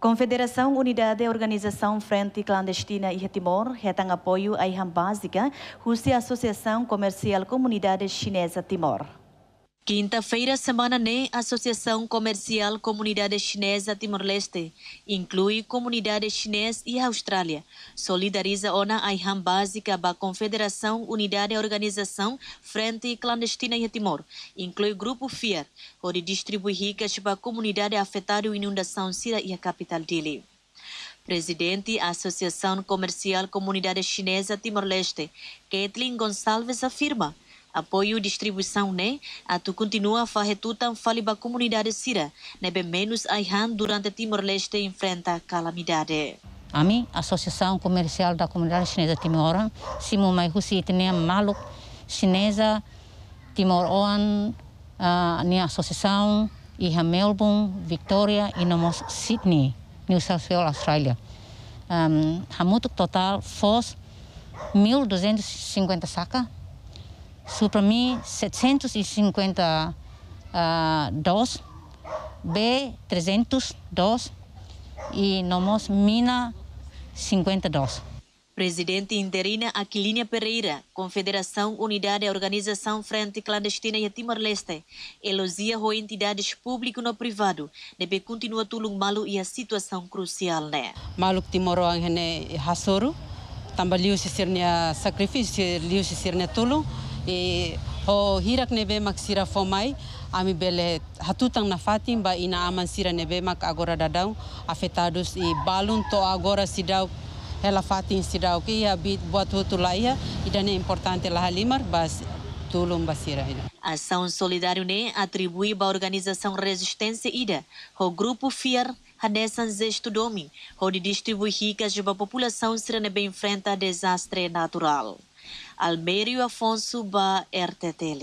Confederação Unidade Organização Frente Clandestina e Timor retém apoio à IHAM básica, Rússia Associação Comercial Comunidade Chinesa Timor. Quinta-feira, semana NE, Associação Comercial Comunidade Chinesa Timor-Leste, inclui comunidade chinesa e Austrália, solidariza ONA a IHAM básica da Confederação Unidade Organização Frente Clandestina e Timor, inclui Grupo FIAR, onde distribui ricas para a comunidade afetada por inundação Sira e a capital dele presidente da Associação Comercial Comunidade Chinesa Timor-Leste, Kathleen Gonçalves, afirma apoio distribuição né a ah, tu continua a fazer tudo faliba comunidade sira né bem menos aihan durante Timor Leste enfrenta calamidade a mim associação comercial da comunidade chinesa Timor simo mais mai husi tinha maluco chinesa Timor Oan a minha associação e a Melbourne Victoria e nós Sydney New South Wales Austrália um, a total foi 1.250 sacas Supra 1752, B302 e Nomos Mina 52. Presidente interina Aquilinha Pereira, Confederação Unidade Organização Frente Clandestina e Timor-Leste, elogia a entidades público no privado, deve continuar tulung malu e a situação crucial, né? Malu timor angene Hasoro, também liu se ser sacrifício, liu se ser tulung, e ho hirak neve mak sira fomai ami bele hatutang nafatim ba ina aman sira neve mak agora dadau afetados e balun to agora sidau ela fatim sidau que ia bit buat hutulaia e dan é importante lá limar bas tulum basira ida. Ação Solidário NE atribui à organização Resistência IDA, ao grupo FIAR, Hanessan Zestudomi, onde distribui ricas para a população se enfrenta desastre natural. Alberio Afonso Ba Erteteli